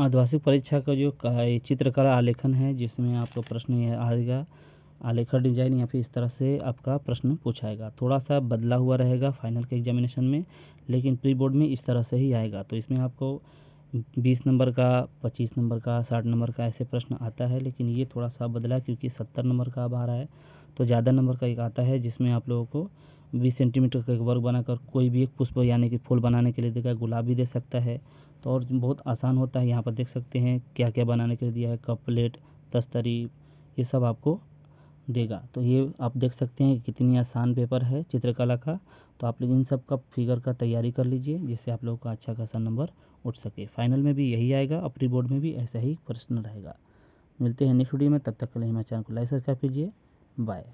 द्वार्षिक परीक्षा का जो चित्रकला आलेखन है जिसमें आपको प्रश्न यह आएगा आलेखन डिजाइन या फिर इस तरह से आपका प्रश्न पूछाएगा थोड़ा सा बदला हुआ रहेगा फाइनल के एग्जामिनेशन में लेकिन प्री बोर्ड में इस तरह से ही आएगा तो इसमें आपको बीस नंबर का पच्चीस नंबर का साठ नंबर का ऐसे प्रश्न आता है लेकिन ये थोड़ा सा बदला है क्योंकि सत्तर नंबर का अब आ रहा है तो ज़्यादा नंबर का एक आता है जिसमें आप लोगों को बीस सेंटीमीटर का एक वर्ग बनाकर कोई भी एक पुष्प यानी कि फूल बनाने के लिए देगा गुलाब भी दे सकता है तो और बहुत आसान होता है यहाँ पर देख सकते हैं क्या क्या बनाने के लिए दिया है कप प्लेट तस्तरी ये सब आपको देगा तो ये आप देख सकते हैं कितनी आसान पेपर है चित्रकला का तो आप लोग इन सब का फिगर का तैयारी कर लीजिए जिससे आप लोगों का अच्छा खासा नंबर उठ सके फाइनल में भी यही आएगा अपनी बोर्ड में भी ऐसा ही प्रश्न रहेगा मिलते हैं नेक्स्ट वीडियो में तब तक के लिए हमारे चैनल को लाइक सब्सक्राइब कीजिए बाय